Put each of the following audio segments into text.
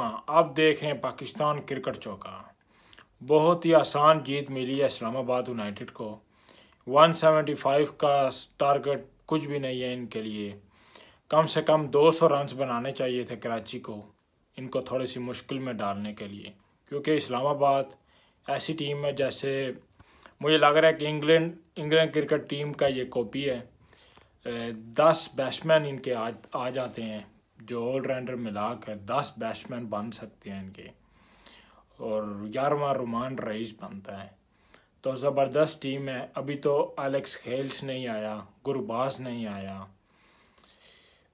हाँ, अब देख रहे हैं पाकिस्तान क्रिकेट चौका बहुत ही आसान जीत मिली है इस्लामाबाद यूनाइटेड को 175 का टारगेट कुछ भी नहीं है इनके लिए कम से कम 200 रन्स बनाने चाहिए थे कराची को इनको थोड़ी सी मुश्किल में डालने के लिए क्योंकि इस्लामाबाद ऐसी टीम है जैसे मुझे लग रहा है कि इंग्लैंड इंग्लैंड क्रिकेट टीम का ये कॉपी है दस बैट्समैन इनके आ, आ जाते हैं जो ऑलराउंडर मिलाकर दस बैट्समैन बन सकते हैं इनके और ग्यारहवा रोमान रईस बनता है तो ज़बरदस्त टीम है अभी तो एलेक्स खेल्स नहीं आया गुरबाज नहीं आया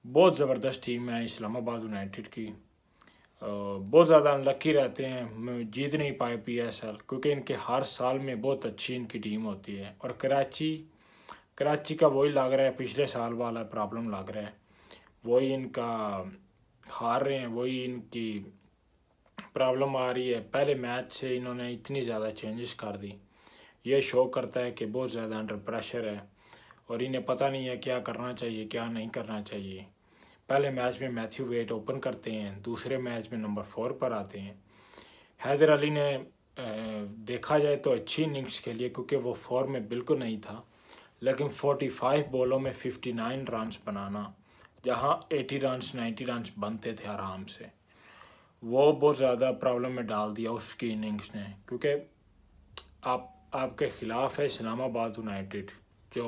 बहुत ज़बरदस्त टीम है इस्लामाबाद यूनाइटेड की बहुत ज़्यादा अनलक्की रहते हैं जीत नहीं पाए पी एस एल क्योंकि इनके हर साल में बहुत अच्छी इनकी टीम होती है और कराची कराची का वही लग रहा है पिछले साल वाला प्रॉब्लम लग रहा है वही इनका हार रहे हैं वही इनकी प्रॉब्लम आ रही है पहले मैच से इन्होंने इतनी ज़्यादा चेंजेस कर दी ये शो करता है कि बहुत ज़्यादा अंडर प्रेशर है और इन्हें पता नहीं है क्या करना चाहिए क्या नहीं करना चाहिए पहले मैच में मैथ्यू वेट ओपन करते हैं दूसरे मैच में नंबर फोर पर आते हैं हैदर अली ने देखा जाए तो अच्छी इनिंग्स खेली है क्योंकि वो फॉर में बिल्कुल नहीं था लेकिन 45 बॉलों में 59 रन्स बनाना जहाँ एटी रन्स नाइन्टी रन्स बनते थे आराम से वो बहुत ज़्यादा प्रॉब्लम में डाल दिया उसकी इनिंग्स ने क्योंकि आप आपके ख़िलाफ़ है इस्लामाबाद यूनाइटेड जो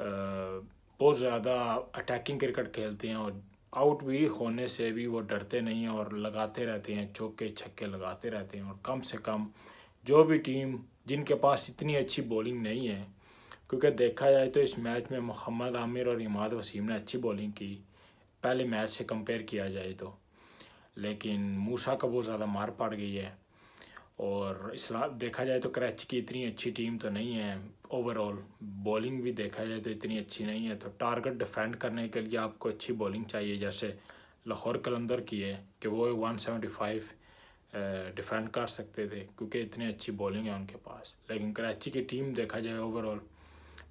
बहुत ज़्यादा अटैकिंग क्रिकेट खेलते हैं और आउट भी होने से भी वो डरते नहीं हैं और लगाते रहते हैं चौके छक्के लगाते रहते हैं और कम से कम जो भी टीम जिनके पास इतनी अच्छी बॉलिंग नहीं है क्योंकि देखा जाए तो इस मैच में मोहम्मद आमिर और इमाद वसीम ने अच्छी बॉलिंग की पहले मैच से कंपेयर किया जाए तो लेकिन मूसा का बहुत ज़्यादा मार पड़ गई है और इस्लाम देखा जाए तो कराची की इतनी अच्छी टीम तो नहीं है ओवरऑल बॉलिंग भी देखा जाए तो इतनी अच्छी नहीं है तो टारगेट डिफेंड करने के लिए आपको अच्छी बॉलिंग चाहिए जैसे लाहौर कलंदर की है कि वो 175 डिफेंड कर सकते थे क्योंकि इतनी अच्छी बॉलिंग है उनके पास लेकिन कराची की टीम देखा जाए ओवरऑल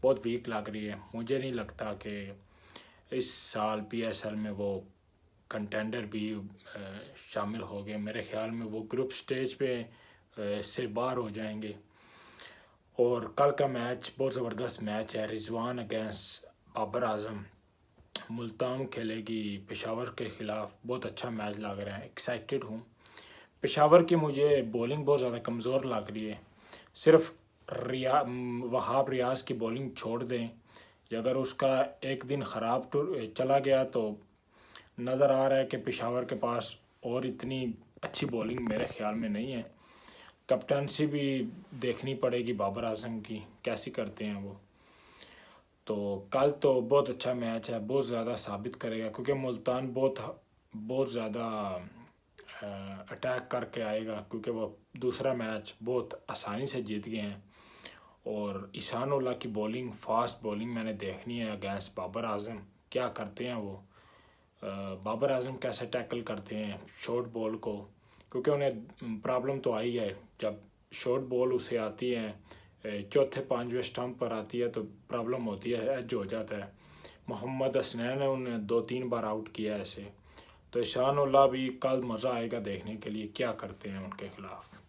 बहुत वीक लग रही है मुझे नहीं लगता कि इस साल पीएसएल में वो कंटेंडर भी शामिल हो गए मेरे ख्याल में वो ग्रुप स्टेज पे से बाहर हो जाएंगे और कल का मैच बहुत ज़बरदस्त मैच है रिजवान अगेंस्ट बाबर आजम मुल्तान खेलेगी पेशावर के ख़िलाफ़ बहुत अच्छा मैच लग रहा है एक्साइटेड हूँ पेशावर की मुझे बॉलिंग बहुत ज़्यादा कमज़ोर लग रही है सिर्फ रिया वहाब रियाज की बॉलिंग छोड़ दें अगर उसका एक दिन ख़राब चला गया तो नज़र आ रहा है कि पिशावर के पास और इतनी अच्छी बॉलिंग मेरे ख्याल में नहीं है कप्टनसी भी देखनी पड़ेगी बाबर आजम की कैसी करते हैं वो तो कल तो बहुत अच्छा मैच है बहुत ज़्यादा साबित करेगा क्योंकि मुल्तान बहुत बहुत ज़्यादा अटैक करके आएगा क्योंकि वो दूसरा मैच बहुत आसानी से जीत गए हैं और ईशान उल्ला की बॉलिंग फास्ट बॉलिंग मैंने देखनी है अगेंस्ट बाबर आजम क्या करते हैं वो बाबर आजम कैसे टैकल करते हैं शॉर्ट बॉल को क्योंकि उन्हें प्रॉब्लम तो आई है जब शॉर्ट बॉल उसे आती है चौथे पाँचवें स्टम्प पर आती है तो प्रॉब्लम होती है एज हो जाता है मोहम्मद हसनैन ने उन्हें दो तीन बार आउट किया ऐसे तो ईशान उल्ला भी कल मज़ा आएगा देखने के लिए क्या करते हैं उनके खिलाफ़